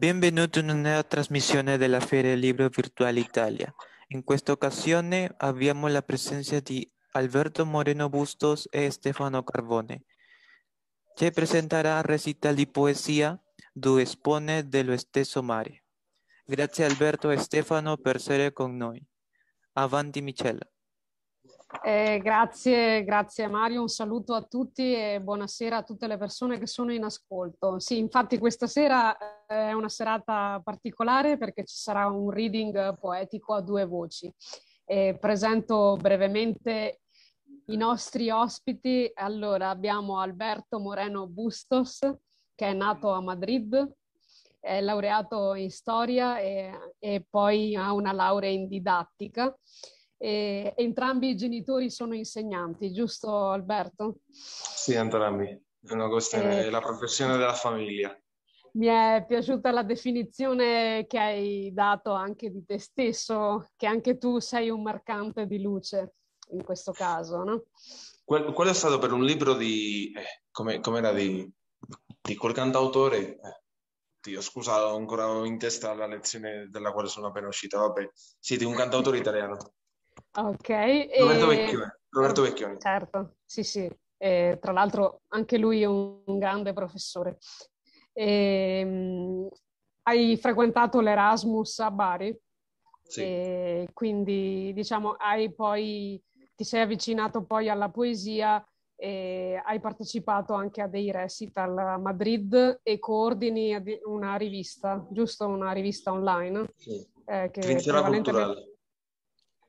Benvenuti in una nuova trasmissione della Fiera del Libro Virtuale Italia. In questa occasione abbiamo la presenza di Alberto Moreno Bustos e Stefano Carbone, che presenterà recital di poesia Du Espone dello stesso mare. Grazie Alberto e Stefano per essere con noi. Avanti Michelle. Eh, grazie, grazie Mario, un saluto a tutti e buonasera a tutte le persone che sono in ascolto. Sì, infatti questa sera eh, è una serata particolare perché ci sarà un reading poetico a due voci. Eh, presento brevemente i nostri ospiti. Allora, abbiamo Alberto Moreno Bustos, che è nato a Madrid, è laureato in storia e, e poi ha una laurea in didattica. E entrambi i genitori sono insegnanti, giusto Alberto? Sì, entrambi. Agostine, è eh. la professione della famiglia. Mi è piaciuta la definizione che hai dato anche di te stesso, che anche tu sei un mercante di luce in questo caso, no? quello è stato per un libro di, eh, come, com'era, di, di quel cantautore, eh, Oddio, scusa, ho ancora in testa la lezione della quale sono appena uscita. Vabbè, siete un cantautore italiano. Ok. Roberto e... Vecchione. Roberto Vecchioni. Certo, sì, sì. Eh, tra l'altro anche lui è un, un grande professore. Eh, mh, hai frequentato l'Erasmus a Bari? Sì. E quindi, diciamo, hai poi, ti sei avvicinato poi alla poesia e hai partecipato anche a dei recital a Madrid e coordini una rivista, giusto? Una rivista online. Sì. Eh, che Trinchera prevalentemente...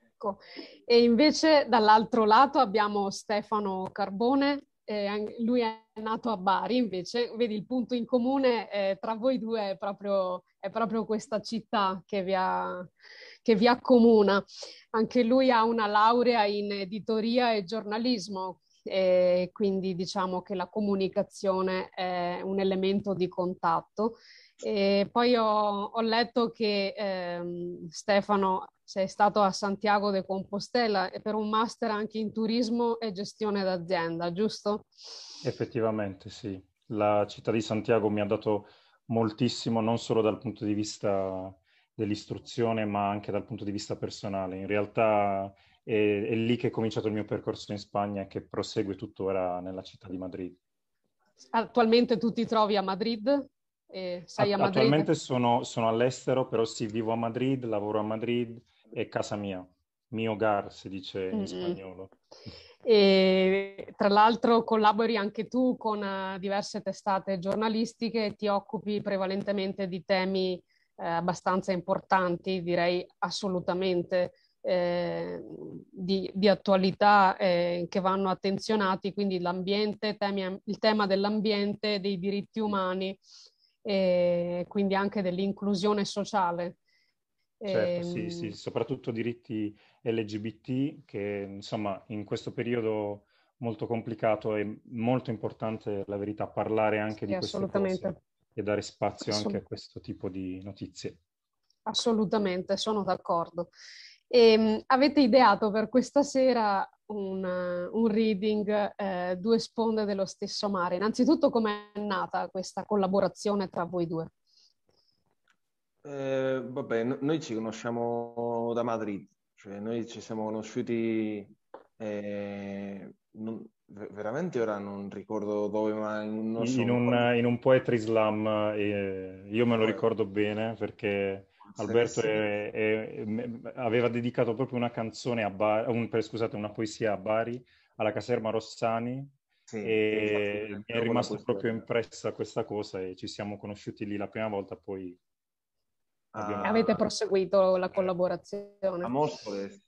Ecco. E invece dall'altro lato abbiamo Stefano Carbone, eh, lui è nato a Bari, invece vedi il punto in comune eh, tra voi due è proprio, è proprio questa città che vi, ha, che vi accomuna. Anche lui ha una laurea in editoria e giornalismo, e quindi diciamo che la comunicazione è un elemento di contatto. E poi ho, ho letto che ehm, Stefano sei stato a Santiago de Compostela per un master anche in turismo e gestione d'azienda, giusto? Effettivamente sì, la città di Santiago mi ha dato moltissimo non solo dal punto di vista dell'istruzione ma anche dal punto di vista personale. In realtà e, è lì che è cominciato il mio percorso in Spagna e che prosegue tuttora nella città di Madrid. Attualmente tu ti trovi a Madrid? Eh, sei a Madrid? Attualmente sono, sono, all'estero, però sì, vivo a Madrid, lavoro a Madrid, è casa mia, mio gar si dice in mm-hmm. spagnolo. E, tra l'altro collabori anche tu con eh, diverse testate giornalistiche, ti occupi prevalentemente di temi eh, abbastanza importanti, direi assolutamente eh, di, di, attualità eh, che vanno attenzionati, quindi l'ambiente, temi, il tema dell'ambiente, dei diritti umani e eh, quindi anche dell'inclusione sociale. Certo, e, sì, ehm, sì, soprattutto diritti LGBT che insomma in questo periodo molto complicato è molto importante la verità parlare anche sì, di queste cose e dare spazio anche a questo tipo di notizie. Assolutamente, sono d'accordo. E ehm, avete ideato per questa sera un, un reading eh, Due sponde dello stesso mare. Innanzitutto com'è nata questa collaborazione tra voi due? Eh, vabbè, no, noi ci conosciamo da Madrid, cioè noi ci siamo conosciuti eh, non, veramente ora non ricordo dove, ma non so. in, un, in un poetry slam. Eh, io me lo ricordo bene perché Alberto è, è, aveva dedicato proprio una canzone a Bari, un, scusate, una poesia a Bari, alla caserma Rossani, sì, e esatto, mi è rimasto proprio impressa questa cosa e ci siamo conosciuti lì la prima volta, poi... Abbiamo... Ah, avete proseguito la eh. collaborazione? A Moscoles.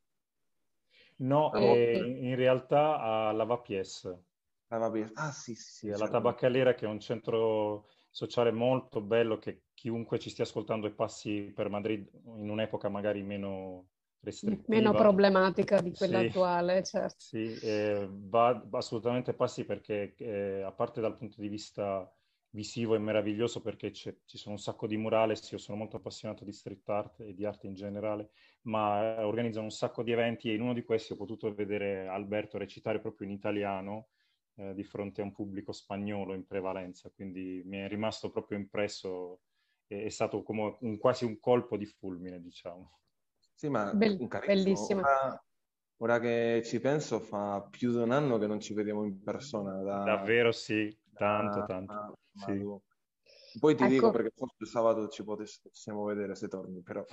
No, eh, in realtà a Lava Pies. Ah sì, sì, sì. La certo. Tabaccalera che è un centro sociale molto bello che chiunque ci stia ascoltando e passi per Madrid in un'epoca magari meno restrittiva. Meno problematica di quella sì, attuale, certo. Sì, eh, va assolutamente passi perché eh, a parte dal punto di vista visivo è meraviglioso perché ci sono un sacco di murales, io sono molto appassionato di street art e di arte in generale, ma eh, organizzano un sacco di eventi e in uno di questi ho potuto vedere Alberto recitare proprio in italiano eh, di fronte a un pubblico spagnolo in prevalenza, quindi mi è rimasto proprio impresso è stato come un, quasi un colpo di fulmine, diciamo. Sì, ma Bell- bellissimo. Ora, ora, che ci penso, fa più di un anno che non ci vediamo in persona. Da, Davvero sì, tanto, da, tanto. Da, sì. Poi ti ecco. dico perché forse sabato ci possiamo vedere se torni, però.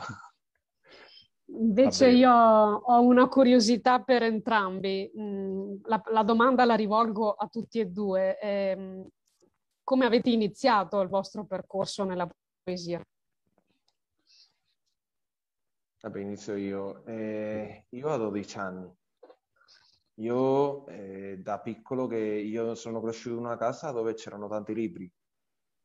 Invece io ho una curiosità per entrambi. Mm, la, la domanda la rivolgo a tutti e due. Eh, come avete iniziato il vostro percorso nella poesia. Vabbè, inizio io. Eh, io ho 12 anni. Io eh, da piccolo che io sono cresciuto in una casa dove c'erano tanti libri,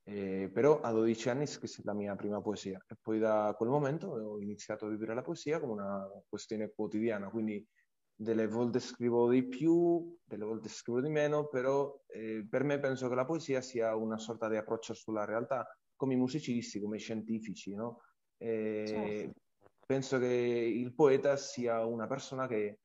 eh, però a 12 anni scrissi la mia prima poesia e poi da quel momento ho iniziato a vivere la poesia come una questione quotidiana, quindi delle volte scrivo di più, delle volte scrivo di meno, però eh, per me penso che la poesia sia una sorta di approccio sulla realtà come musicisti, come scientifici. No? Certo. Penso che il poeta sia una persona che,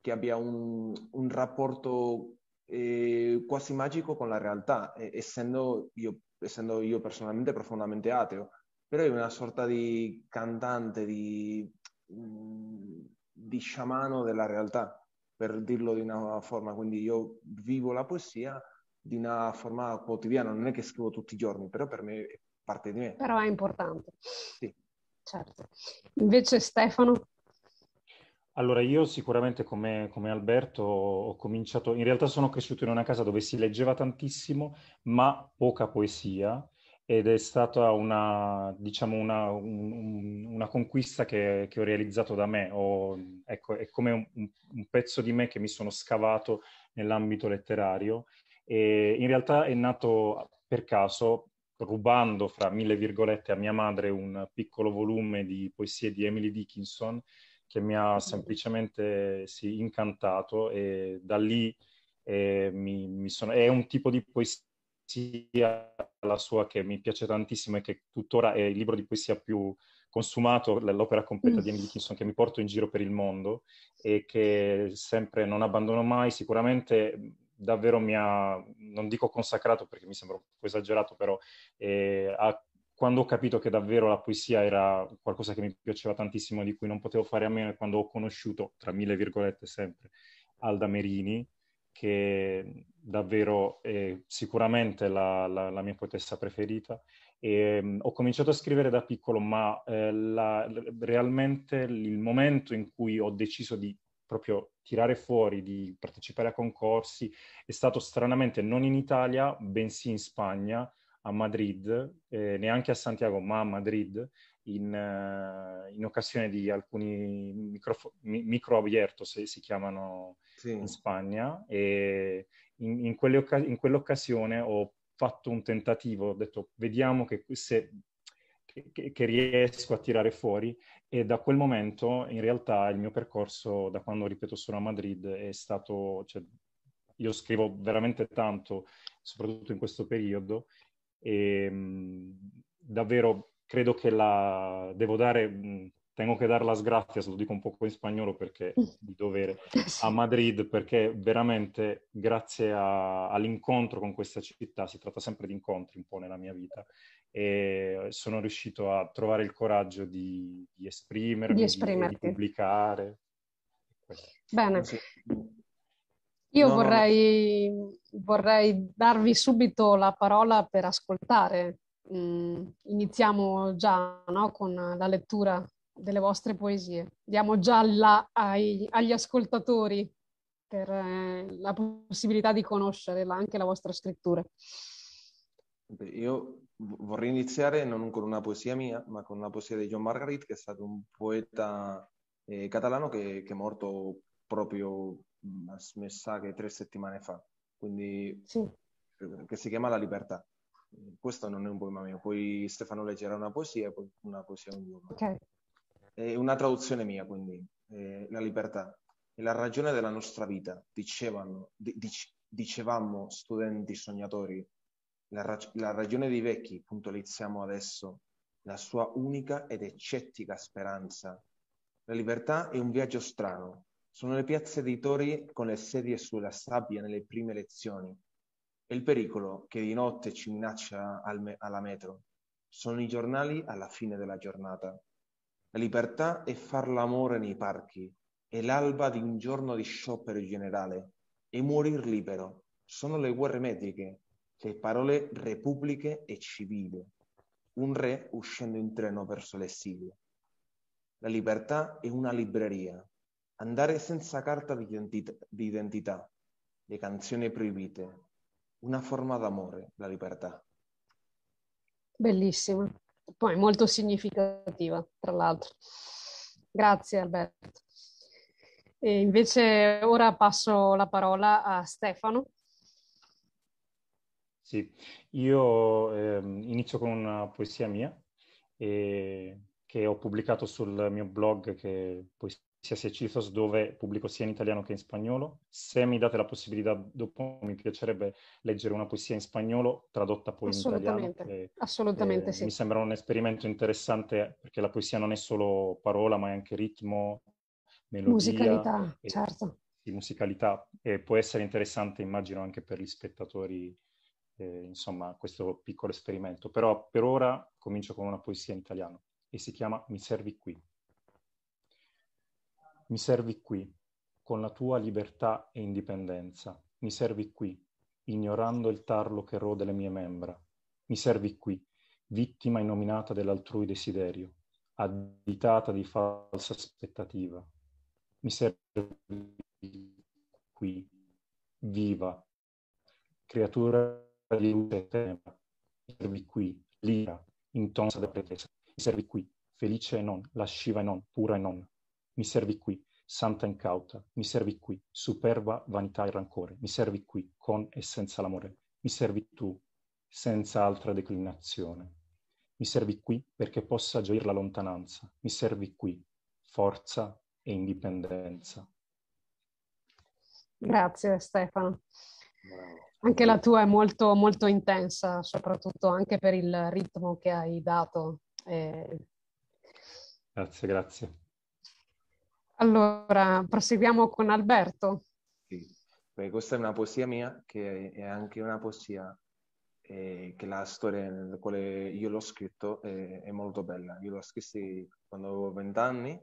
che abbia un, un rapporto eh, quasi magico con la realtà, eh, essendo, io, essendo, io, personalmente profondamente ateo, però è una sorta di cantante, di, mm, di sciamano della realtà, per dirlo di una forma, quindi io vivo la poesia di una forma quotidiana, non è che scrivo tutti i giorni, però per me è parte di me. Però è importante. Sì. Certo. Invece Stefano? Allora io sicuramente come, come, Alberto ho cominciato, in realtà sono cresciuto in una casa dove si leggeva tantissimo ma poca poesia ed è stata una, diciamo una, un, una conquista che, che, ho realizzato da me, ho, ecco, è come un, un pezzo di me che mi sono scavato nell'ambito letterario e in realtà è nato per caso rubando, fra mille virgolette, a mia madre un piccolo volume di poesie di Emily Dickinson che mi ha mm. semplicemente sì, incantato e da lì eh, mi, mi sono... è un tipo di poesia la sua che mi piace tantissimo e che tuttora è il libro di poesia più consumato, l'opera completa di Emily mm. Dickinson che mi porto in giro per il mondo e che sempre non abbandono mai, sicuramente davvero mi ha, non dico consacrato perché mi sembra un po' esagerato, però eh, a, quando ho capito che davvero la poesia era qualcosa che mi piaceva tantissimo, di cui non potevo fare a meno, e quando ho conosciuto, tra mille virgolette sempre, Alda Merini, che davvero è sicuramente la, la, la mia poetessa preferita. E, um, ho cominciato a scrivere da piccolo, ma eh, la, realmente il momento in cui ho deciso di proprio tirare fuori, di partecipare a concorsi, è stato stranamente non in Italia, bensì in Spagna, a Madrid, eh, neanche a Santiago, ma a Madrid, in, eh, in occasione di alcuni microfo- mi- microabiertos, si chiamano sì. in Spagna, e in, in, occa- in quell'occasione ho fatto un tentativo, ho detto vediamo che se che, riesco a tirare fuori e da quel momento in realtà il mio percorso da quando ripeto sono a Madrid è stato, cioè, io scrivo veramente tanto, soprattutto in questo periodo e ehm, mh, davvero credo che la devo dare, mh, tengo che dar las gracias, lo dico un po' in spagnolo perché mm. di dovere, a Madrid perché veramente grazie a, all'incontro con questa città, si tratta sempre di incontri un po' nella mia vita, e sono riuscito a trovare il coraggio di, di esprimermi, di, di, pubblicare. Bene. Io no, vorrei, no. vorrei, darvi subito la parola per ascoltare. Mm, iniziamo già no, con la lettura delle vostre poesie. Diamo già là ai, agli ascoltatori per eh, la possibilità di conoscere anche la vostra scrittura. Io vorrei iniziare non con una poesia mia, ma con una poesia di John Margarit, che è stato un poeta eh, catalano che, che, è morto proprio, mi sa che tre settimane fa, quindi, sì. che eh, si chiama La libertà. Questo non è un poema mio, poi Stefano leggerà una poesia e poi una poesia un giorno. Okay. È eh, una traduzione mia, quindi, eh, La libertà è la ragione della nostra vita, dicevano, di, dicevamo studenti sognatori la, rag- la ragione dei vecchi, puntualizziamo adesso, la sua unica ed eccettica speranza. La libertà è un viaggio strano. Sono le piazze dei tori con le sedie sulla sabbia nelle prime lezioni. E il pericolo che di notte ci minaccia al me- alla metro. Sono i giornali alla fine della giornata. La libertà è far l'amore nei parchi. È l'alba di un giorno di sciopero generale. E morir libero. Sono le guerre mediche le parole repubbliche e civile, un re uscendo in treno verso l'essilio. La libertà è una libreria, andare senza carta di identità, le canzoni proibite, una forma d'amore, la libertà. Bellissima, poi molto significativa, tra l'altro. Grazie Alberto. E invece ora passo la parola a Stefano sì, io eh, inizio con una poesia mia eh, che ho pubblicato sul mio blog che Poesia Secifos dove pubblico sia in italiano che in spagnolo. Se mi date la possibilità dopo mi piacerebbe leggere una poesia in spagnolo tradotta poi in italiano. Che, assolutamente eh, sì. Mi sembra un esperimento interessante perché la poesia non è solo parola ma è anche ritmo, melodia. Musicalità, e, certo. Sì, musicalità e può essere interessante immagino anche per gli spettatori eh, insomma, questo piccolo esperimento. Però per ora comincio con una poesia in italiano e si chiama Mi servi qui. Mi servi qui, con la tua libertà e indipendenza. Mi servi qui, ignorando il tarlo che rode le mie membra. Mi servi qui, vittima innominata dell'altrui desiderio, additata di falsa aspettativa. Mi servi qui, viva, creatura di luce e tenebra. Mi servi qui, lira, intonsa da pretesa. Mi servi qui, felice e non, lasciva e non, pura e non. Mi servi qui, santa incauta. Mi servi qui, superba vanità e rancore. Mi servi qui, con e senza l'amore. Mi servi tu, senza altra declinazione. Mi servi qui perché possa gioire la lontananza. Mi servi qui, forza e indipendenza. Grazie Stefano. Bravo. Anche la tua è molto, molto intensa, soprattutto anche per il ritmo che hai dato. E... Eh. Grazie, grazie. Allora, proseguiamo con Alberto. Sì, questa è una poesia mia che è anche una poesia eh, che la storia nella quale io l'ho scritto eh, è molto bella. Io l'ho scritta quando avevo vent'anni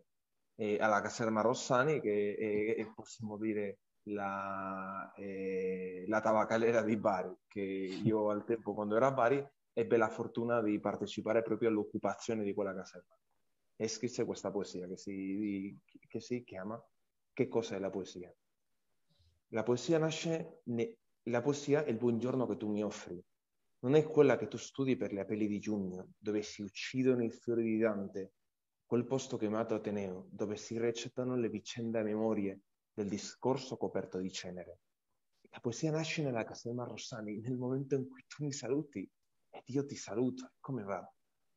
eh, alla caserma Rossani, che è, è, possiamo dire la, eh, la tabacalera di Bari, che io al tempo quando ero a Bari ebbe la fortuna di partecipare proprio all'occupazione di quella caserma e scrisse questa poesia che si, che si chiama Che cos'è la poesia? La poesia nasce, ne, la poesia è il buongiorno che tu mi offri, non è quella che tu studi per le apeli di giugno, dove si uccidono i fiori di Dante, quel posto chiamato Ateneo, dove si recitano le vicende a memorie del discorso coperto di cenere. La poesia nasce nella casa Castelma Rossani nel momento in cui tu mi saluti e Dio ti saluta. Come va?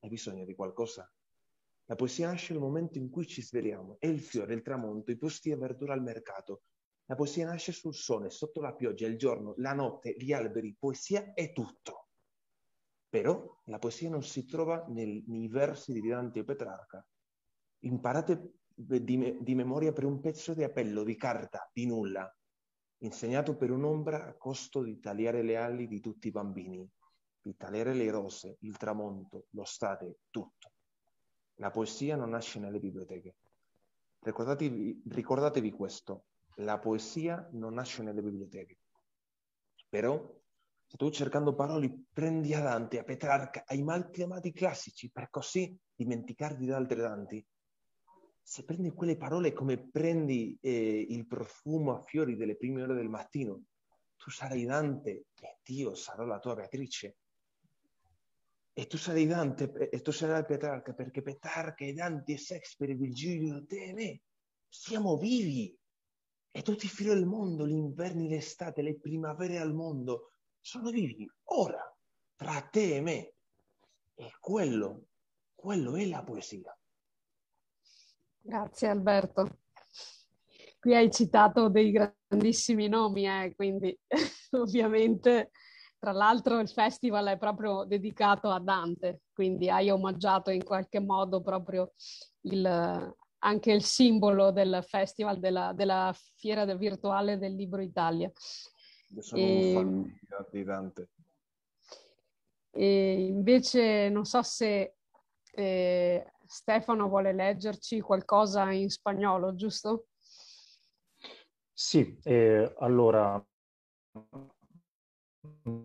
Hai bisogno di qualcosa? La poesia nasce nel momento in cui ci svegliamo, è il fiore, il tramonto, i posti di verdura al mercato. La poesia nasce sul sole, sotto la pioggia, il giorno, la notte, gli alberi, poesia è tutto. Però la poesia non si trova nel, nei versi di Dante o Petrarca. Imparate di, me- di memoria per un pezzo di appello, di carta, di nulla, insegnato per un'ombra a costo di tagliare le ali di tutti i bambini, di tagliare le rose, il tramonto, lo state, tutto. La poesia non nasce nelle biblioteche. Ricordatevi, ricordatevi questo, la poesia non nasce nelle biblioteche. Però, se tu cercando parole, prendi a Dante, a Petrarca, ai mal chiamati classici, per così dimenticarvi di altre Danti, se prendi quelle parole come prendi eh, il profumo a fiori delle prime ore del mattino, tu sarai Dante e Dio sarà la tua Beatrice. E tu sarai Dante e tu sarai Petrarca perché Petrarca e Dante e Shakespeare, Virgilio, te e me siamo vivi. E tutti i fili del mondo, l'inverno, l'estate, le primavere al mondo, sono vivi ora, tra te e me. E quello, quello è la poesia. Grazie Alberto. Qui hai citato dei grandissimi nomi, eh, quindi ovviamente tra l'altro il festival è proprio dedicato a Dante, quindi hai omaggiato in qualche modo proprio il, anche il simbolo del festival della, della fiera virtuale del libro Italia. Io sono e, un fan di Dante. E invece non so se eh, Stefano vuole leggerci qualcosa in spagnolo, giusto? Sì, eh, allora mm,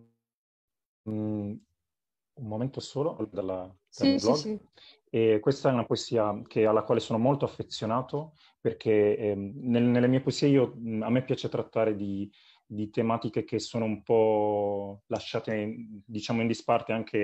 un momento solo dalla, sì, dal sì, sì. E questa è una poesia che, alla quale sono molto affezionato perché eh, nel, nelle mie poesie io, mm, a me piace trattare di, di, tematiche che sono un po' lasciate, diciamo, in disparte anche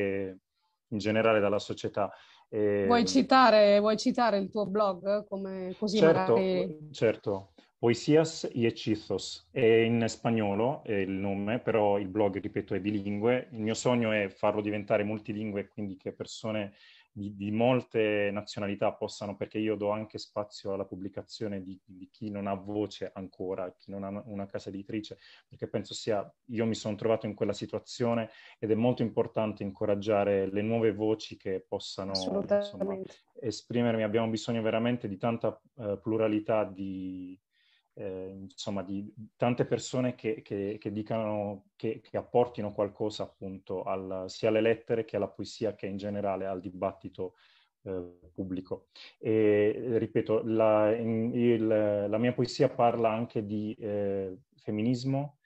in generale dalla società. E... Vuoi, ehm, citare, vuoi, citare, il tuo blog? Come, così certo, magari... certo. Poesias y Hechizos. È in spagnolo è il nome, però il blog, ripeto, è bilingue. Il mio sogno è farlo diventare multilingue, quindi che persone di, di, molte nazionalità possano, perché io do anche spazio alla pubblicazione di, di, chi non ha voce ancora, chi non ha una casa editrice, perché penso sia, io mi sono trovato in quella situazione ed è molto importante incoraggiare le nuove voci che possano insomma, esprimermi. Abbiamo bisogno veramente di tanta uh, pluralità di, eh, insomma, di tante persone che, che, che dicano, che, che, apportino qualcosa appunto al, sia alle lettere che alla poesia che in generale al dibattito eh, pubblico. E ripeto, la, in, il, la, mia poesia parla anche di eh, femminismo,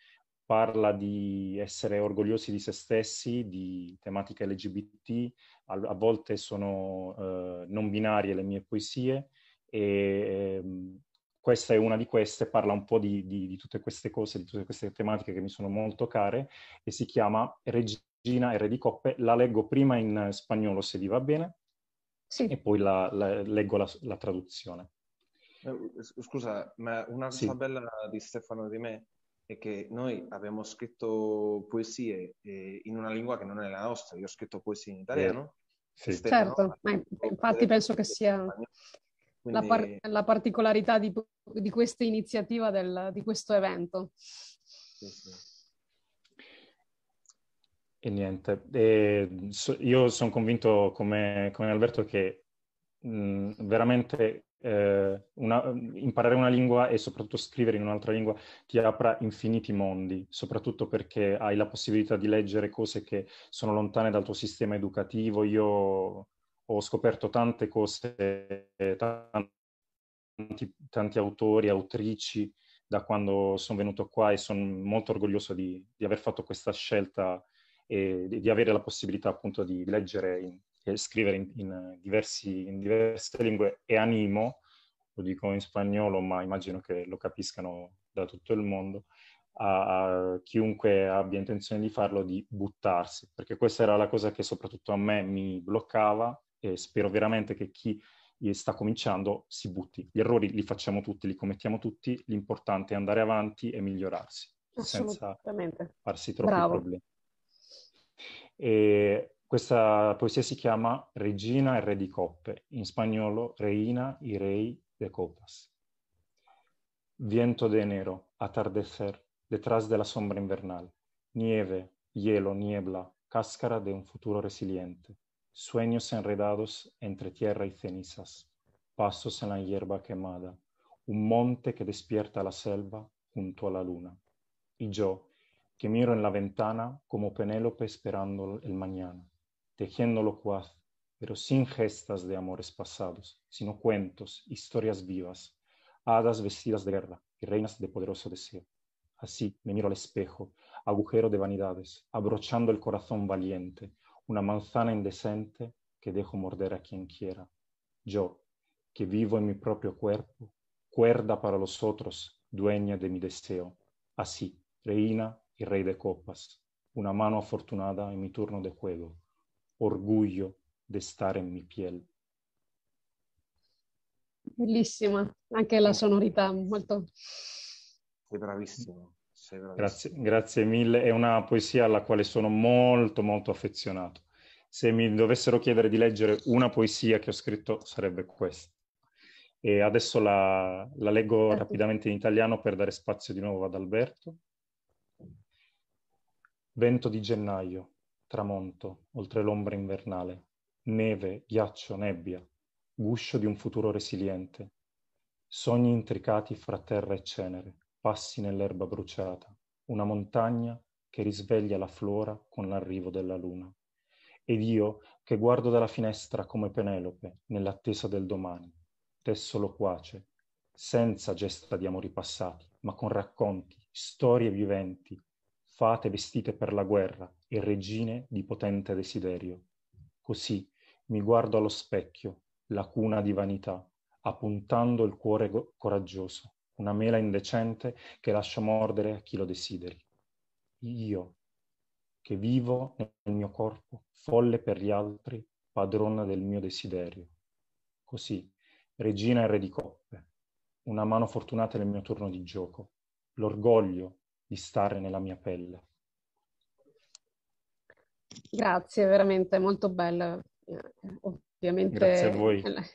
parla di essere orgogliosi di se stessi, di tematiche LGBT, a, a volte sono eh, non binarie le mie poesie e ehm, questa è una di queste, parla un po' di, di, di, tutte queste cose, di tutte queste tematiche che mi sono molto care e si chiama Regina e Re di Coppe. La leggo prima in spagnolo se vi va bene sì. e poi la, la, leggo la, la, traduzione. Eh, scusa, ma una cosa sì. bella di Stefano e di me è che noi abbiamo scritto poesie eh, in una lingua che non è la nostra, io ho scritto poesie in italiano. Sì. certo, ma infatti penso che sia... Quindi... La, par- la, particolarità di, di questa iniziativa, del, di questo evento. Sì, sì. E niente, e so, io sono convinto come, come Alberto che mh, mm, veramente eh, una, imparare una lingua e soprattutto scrivere in un'altra lingua ti apra infiniti mondi, soprattutto perché hai la possibilità di leggere cose che sono lontane dal tuo sistema educativo. Io ho scoperto tante cose, tanti, tanti autori, autrici da quando sono venuto qua e sono molto orgoglioso di, di aver fatto questa scelta e di, avere la possibilità appunto di leggere in, e scrivere in, in, diversi, in, diverse lingue e animo, lo dico in spagnolo ma immagino che lo capiscano da tutto il mondo, a, a chiunque abbia intenzione di farlo di buttarsi, perché questa era la cosa che soprattutto a me mi bloccava e spero veramente che chi sta cominciando si butti. Gli errori li facciamo tutti, li commettiamo tutti, l'importante è andare avanti e migliorarsi senza farsi troppi Bravo. problemi. E questa poesia si chiama Regina e Re di Coppe, in spagnolo Reina y Rey de Copas. Viento de enero, atardecer, detrás de la sombra invernal, nieve, hielo, niebla, cáscara de un futuro resiliente. sueños enredados entre tierra y cenizas, pasos en la hierba quemada, un monte que despierta la selva junto a la luna. Y yo, que miro en la ventana como Penélope esperando el mañana, tejiendo locuaz, pero sin gestas de amores pasados, sino cuentos, historias vivas, hadas vestidas de guerra y reinas de poderoso deseo. Así me miro al espejo, agujero de vanidades, abrochando el corazón valiente, una manzana indecente que dejo morder a quien quiera. Yo, que vivo en mi propio cuerpo, cuerda para los otros, dueña de mi deseo. Así, reina y rey de copas, una mano afortunada en mi turno de juego, orgullo de estar en mi piel. Bellísima. anche la sonorità molto... Sei bravísima. sei Grazie, grazie mille, è una poesia alla quale sono molto molto affezionato. Se mi dovessero chiedere di leggere una poesia che ho scritto sarebbe questa. E adesso la, la leggo rapidamente in italiano per dare spazio di nuovo ad Alberto. Vento di gennaio, tramonto, oltre l'ombra invernale, neve, ghiaccio, nebbia, guscio di un futuro resiliente, sogni intricati fra terra e cenere, passi nell'erba bruciata, una montagna che risveglia la flora con l'arrivo della luna. Ed io che guardo dalla finestra come Penelope nell'attesa del domani, tesso loquace, senza gesta di amori passati, ma con racconti, storie viventi, fate vestite per la guerra e regine di potente desiderio. Così mi guardo allo specchio, la cuna di vanità, appuntando il cuore go- coraggioso, una mela indecente che lascia mordere a chi lo desideri. Io, che vivo nel mio corpo, folle per gli altri, padrona del mio desiderio. Così, regina e re di coppe, una mano fortunata nel mio turno di gioco, l'orgoglio di stare nella mia pelle. Grazie, veramente molto bella. Eh, ovviamente Grazie a voi.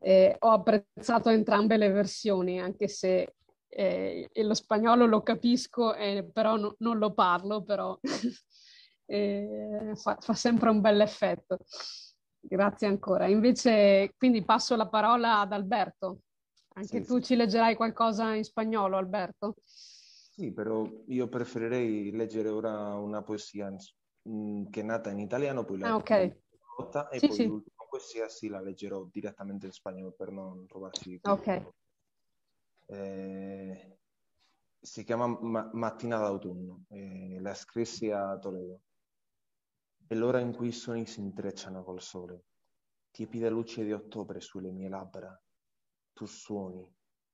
Eh, ho apprezzato entrambe le versioni, anche se eh, lo spagnolo lo capisco, eh, però no, non lo parlo, però fa, fa, sempre un bel effetto. Grazie ancora. Invece, quindi passo la parola ad Alberto. Anche sì, tu sì. ci leggerai qualcosa in spagnolo, Alberto? Sì, però io preferirei leggere ora una poesia mm, che è nata in italiano, poi la ah, okay. e sì, poi qualunque sia, sì, la leggerò direttamente in spagnolo per non trovarci. Ok. Eh, si chiama Ma- Mattina d'autunno, eh, la scrissi a Toledo. È l'ora in cui i sogni si intrecciano col sole. Tiepida luce di ottobre sulle mie labbra. Tu suoni,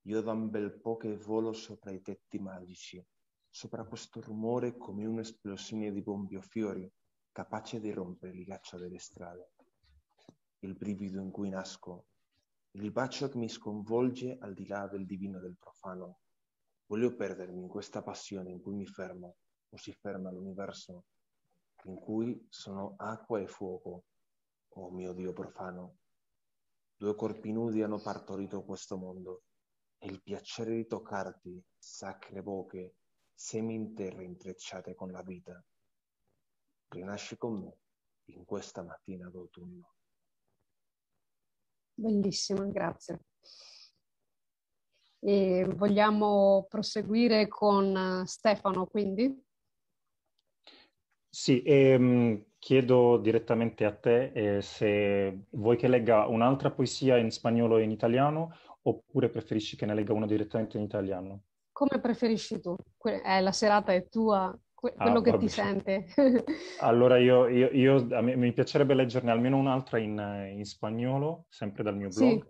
io da un bel po' che volo sopra i tetti magici, sopra questo rumore come un'esplosione di bombi o fiori, capace di rompere il ghiaccio delle strade il brivido in cui nasco, il bacio che mi sconvolge al di là del divino del profano. Voglio perdermi in questa passione in cui mi fermo, o si ferma l'universo, in cui sono acqua e fuoco, oh mio Dio profano. Due corpi nudi hanno partorito questo mondo, e il piacere di toccarti, sacre bocche, semi intere intrecciate con la vita. Rinasci con me in questa mattina d'autunno. Bellissimo, grazie. E vogliamo proseguire con eh, Stefano, quindi? Sì, ehm, chiedo direttamente a te eh, se vuoi che legga un'altra poesia in spagnolo e in italiano oppure preferisci che ne legga una direttamente in italiano? Come preferisci tu? Que- eh, la serata è tua, que- ah, quello ah, che vabbè. ti sente. allora io, io, io me, mi piacerebbe leggerne almeno un'altra in, in spagnolo, sempre dal mio blog, sì.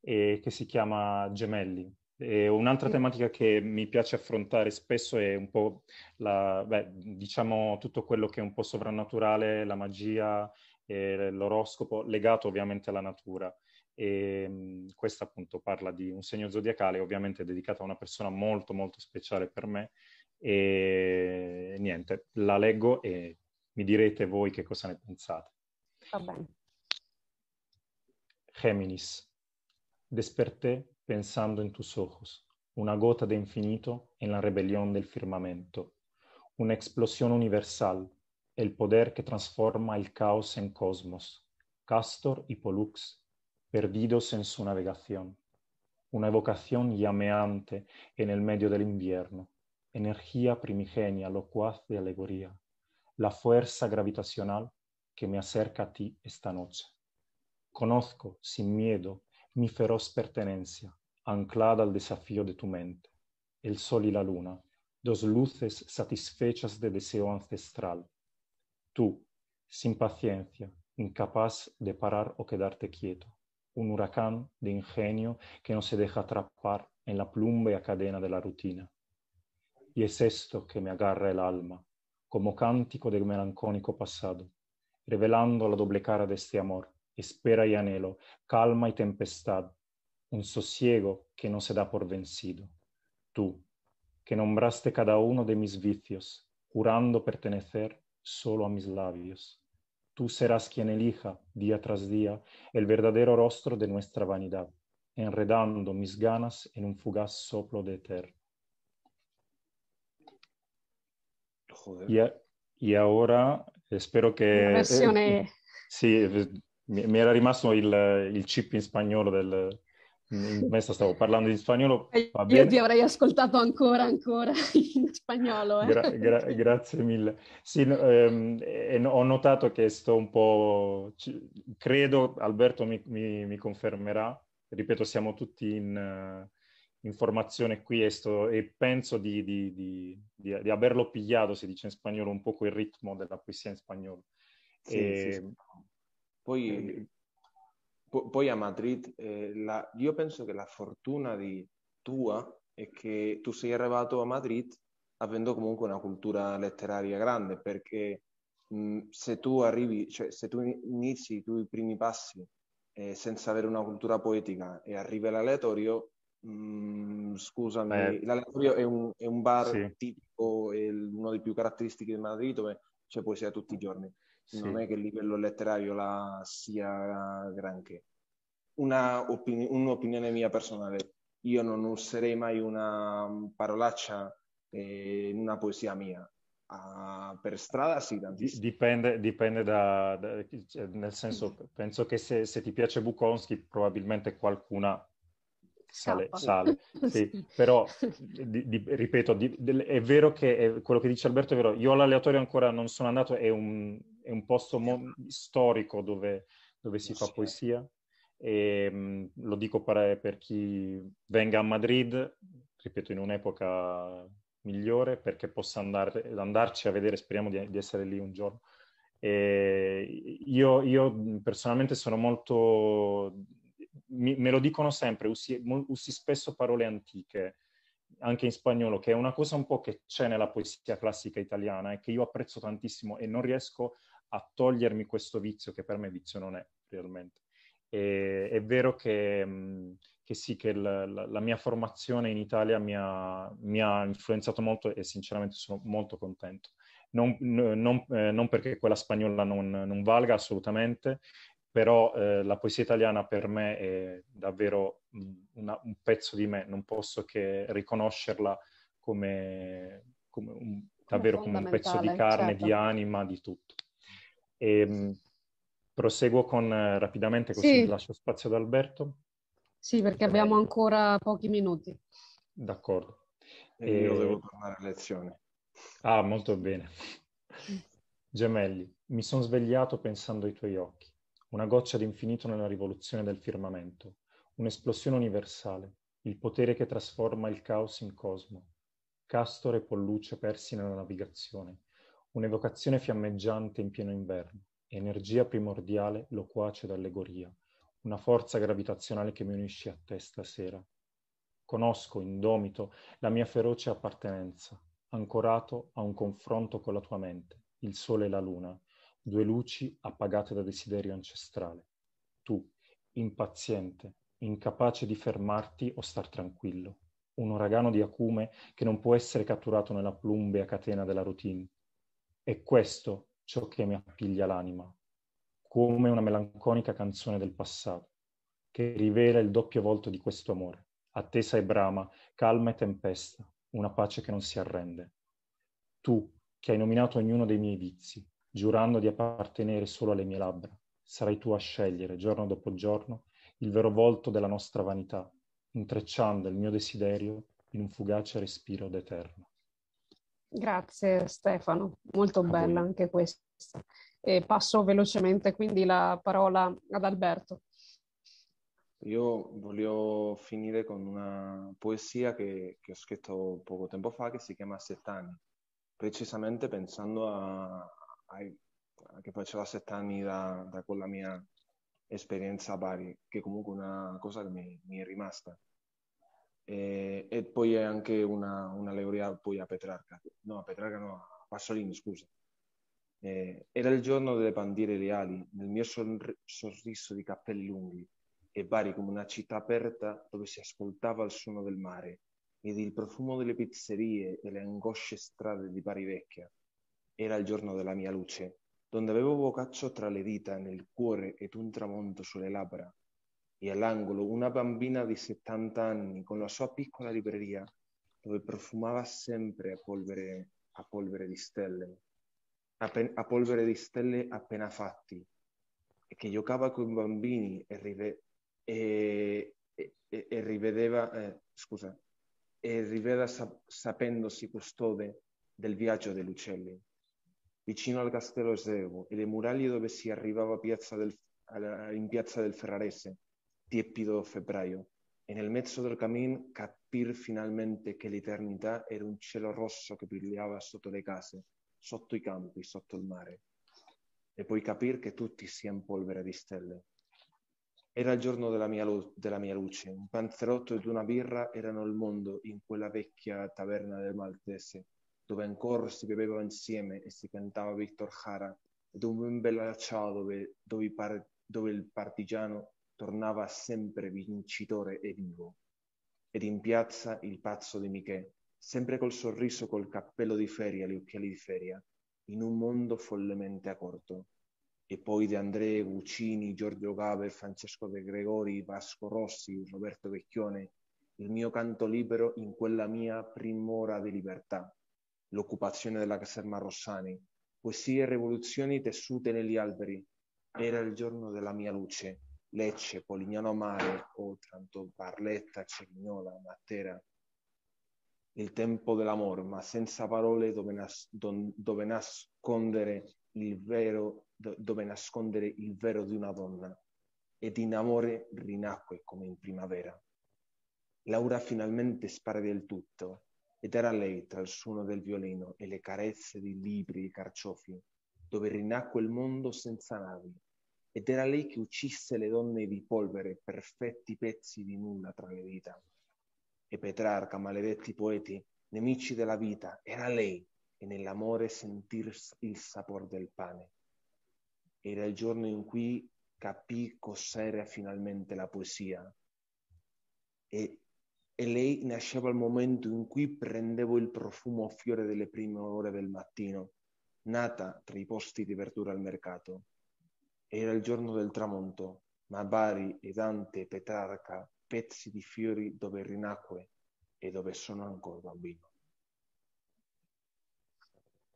e, che si chiama Gemelli. E un'altra sì. tematica che mi piace affrontare spesso è un po' la, beh, diciamo tutto quello che è un po' sovrannaturale, la magia, eh, l'oroscopo, legato ovviamente alla natura. E, mm, questa appunto parla di un segno zodiacale, ovviamente dedicato a una persona molto molto speciale per me, e niente, la leggo e mi direte voi che cosa ne pensate. Géminis, desperté pensando in tus ojos, una gota de infinito en la rebelión del firmamento, una explosión universal, el poder que transforma el caos en cosmos, Castor y Pollux, perdidos en su navegación, una evocación llameante en el medio del invierno, energía primigenia locuaz de alegoría, la fuerza gravitacional que me acerca a ti esta noche. Conozco sin miedo mi feroz pertenencia, anclada al desafío de tu mente, el sol y la luna, dos luces satisfechas de deseo ancestral. Tú, sin paciencia, incapaz de parar o quedarte quieto, un huracán de ingenio que no se deja atrapar en la pluma y cadena de la rutina y es esto que me agarra el alma, como cántico del melancónico pasado, revelando la doble cara de este amor, espera y anhelo, calma y tempestad, un sosiego que no se da por vencido. Tú, que nombraste cada uno de mis vicios, jurando pertenecer solo a mis labios. Tú serás quien elija día tras día el verdadero rostro de nuestra vanidad, enredando mis ganas en un fugaz soplo de eterno. Joder. Y, a, y ahora spero che... La versione... Eh, sì, mi, mi, era rimasto il, il chip in spagnolo del... Messa stavo parlando in spagnolo. Va bene. Io ti avrei ascoltato ancora, ancora in spagnolo. Eh? Gra- gra- grazie mille. Sì, ehm, eh, ho notato che sto un po'... credo, Alberto mi, mi, mi confermerà, ripeto, siamo tutti in, informazione qui esto, e penso di, di, di, di, averlo pigliato, si dice in spagnolo, un poco il ritmo della poesia in spagnolo. Sì, e... sì, sì. Ehm, poi, eh, po- poi, a Madrid, eh, la, io penso che la fortuna di tua è che tu sei arrivato a Madrid avendo comunque una cultura letteraria grande, perché mh, se tu arrivi, cioè se tu inizi i tuoi primi passi eh, senza avere una cultura poetica e arrivi all'aleatorio, Mm, scusami, eh, l'Aleatorio è un, è un bar sì. tipico è uno dei più caratteristici del Madrid dove c'è poesia tutti i giorni. Sì. Non è che il livello letterario la sia granché. Una opin- un'opinione mia personale, io non userei mai una parolaccia eh, in una poesia mia. Uh, per strada sì, tantissimo. Dipende, dipende da, da, cioè, nel senso, penso che se, se ti piace Bukowski probabilmente qualcuna sale, sale. Sì. Però, di, di, ripeto, di, del, è vero che è, quello che dice Alberto è vero, io all'aleatorio ancora non sono andato, è un, è un posto mo- storico dove, dove si fa eh. poesia. E, ehm, mh, lo dico per, eh, per chi venga a Madrid, ripeto, in un'epoca migliore perché possa andare, andarci a vedere, speriamo di, di essere lì un giorno. Ehm, io, io, personalmente sono molto mi, me lo dicono sempre, usi, usi, spesso parole antiche, anche in spagnolo, che è una cosa un po' che c'è nella poesia classica italiana e che io apprezzo tantissimo e non riesco a togliermi questo vizio, che per me vizio non è realmente. E, è vero che, mm, che sì, che la, la, la, mia formazione in Italia mi ha, mi ha, influenzato molto e sinceramente sono molto contento. Non, non, eh, non perché quella spagnola non, non valga assolutamente, però eh, la poesia italiana per me è davvero una, un pezzo di me, non posso che riconoscerla come, come un, davvero come un pezzo di carne, certo. di anima, di tutto. E, ehm, proseguo con, eh, rapidamente così sì. lascio spazio ad Alberto. Sì, perché abbiamo ancora pochi minuti. D'accordo. e... Io eh, devo tornare a lezione. Ah, molto bene. Gemelli, mi sono svegliato pensando ai tuoi occhi una goccia d'infinito nella rivoluzione del firmamento, un'esplosione universale, il potere che trasforma il caos in cosmo. Castore e Polluce persi nella navigazione, un'evocazione fiammeggiante in pieno inverno, energia primordiale loquace d'allegoria, una forza gravitazionale che mi unisce a te stasera. Conosco, indomito, la mia feroce appartenenza, ancorato a un confronto con la tua mente, il sole e la luna, due luci appagate da desiderio ancestrale. Tu, impaziente, incapace di fermarti o star tranquillo. Un uragano di acume che non può essere catturato nella plumbea catena della routine. È questo ciò che mi appiglia l'anima, come una melanconica canzone del passato, che rivela il doppio volto di questo amore, attesa e brama, calma e tempesta, una pace che non si arrende. Tu, che hai nominato ognuno dei miei vizi, giurando di appartenere solo alle mie labbra. Sarai tu a scegliere, giorno dopo giorno, il vero volto della nostra vanità, intrecciando il mio desiderio in un fugace respiro d'eterno. Grazie Stefano, molto a bella voi. anche questa. E passo velocemente quindi la parola ad Alberto. Io voglio finire con una poesia che, che ho scritto poco tempo fa che si chiama Sett'anni, precisamente pensando a, ai, che faceva sette anni da, da, con mia esperienza a Bari, che comunque è una cosa che mi, mi è rimasta. E, e, poi è anche una, una laurea poi a Petrarca, no a Petrarca no, a Pasolini scusa. Eh, era il giorno delle bandiere reali, nel mio sorriso di capelli lunghi, e Bari come una città aperta dove si ascoltava il suono del mare ed il profumo delle pizzerie e le angosce strade di Bari vecchia. Era il giorno della mia luce, donde avevo boccaccio tra le dita nel cuore ed un tramonto sulle labbra, e all'angolo una bambina di 70 anni con la sua piccola libreria, dove profumava sempre a polvere, a polvere di stelle, a, pen- a polvere di stelle appena fatti, e che giocava con i bambini e, rive- e, e, e rivedeva, eh, scusa, e riveda sap- sapendosi custode del viaggio degli uccelli vicino al Castello Castellosevo e le muraglie dove si arrivava piazza del, alla, in piazza del Ferrarese, tiepido febbraio. E nel mezzo del cammin capir finalmente che l'eternità era un cielo rosso che brillava sotto le case, sotto i campi, sotto il mare. E poi capir che tutti siamo polvere di stelle. Era il giorno della mia, lu- della mia luce, un panzerotto ed una birra erano il mondo in quella vecchia taverna del Maltese dove ancora si beveva insieme e si cantava Victor Jara, ed un bel dove, dove, par- dove il partigiano tornava sempre vincitore e vivo. Ed in piazza il pazzo di Michè, sempre col sorriso, col cappello di feria, gli occhiali di feria, in un mondo follemente accorto. E poi De André, Guccini, Giorgio Gaber, Francesco De Gregori, Vasco Rossi, Roberto Vecchione, il mio canto libero in quella mia primora di libertà l'occupazione della caserma Rossani, poesie e rivoluzioni tessute negli alberi. Era il giorno della mia luce. Lecce, Polignano Mare, Otranto, Barletta, Cerignola, Matera. Il tempo dell'amore, ma senza parole dove, nas- don- dove nascondere il vero, do- dove nascondere il vero di una donna. Ed in amore rinacque come in primavera. Laura finalmente sparve del tutto ed era lei tra il suono del violino e le carezze di libri e carciofi, dove rinacque il mondo senza navi, ed era lei che uccisse le donne di polvere, perfetti pezzi di nulla tra le dita. E Petrarca, maledetti poeti, nemici della vita, era lei, e nell'amore sentir il sapore del pane. Era il giorno in cui capì cos'era finalmente la poesia e e lei nasceva al momento in cui prendevo il profumo a fiore delle prime ore del mattino, nata tra i posti di verdura al mercato. Era il giorno del tramonto, ma Bari e Dante e Petrarca, pezzi di fiori dove rinacque e dove sono ancora bambino.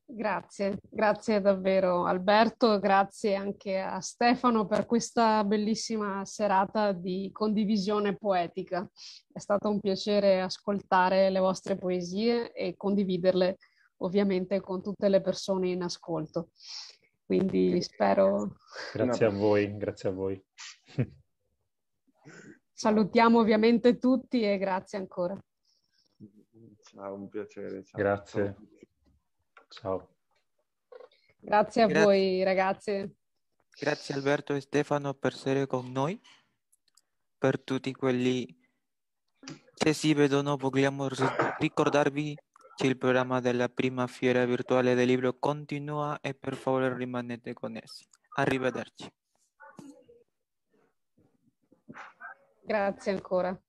Grazie, grazie davvero Alberto, grazie anche a Stefano per questa bellissima serata di condivisione poetica. È stato un piacere ascoltare le vostre poesie e condividerle ovviamente con tutte le persone in ascolto. Quindi spero... Grazie a voi, grazie a voi. Salutiamo ovviamente tutti e grazie ancora. Ciao, un piacere. Ciao. Grazie. Ciao. Grazie a Gra- voi ragazzi. Grazie Alberto e Stefano per essere con noi. Per tutti quelli che si vedono vogliamo ricordarvi che il programma della prima fiera virtuale del libro continua e per favore rimanete con essi. Arrivederci. Grazie ancora.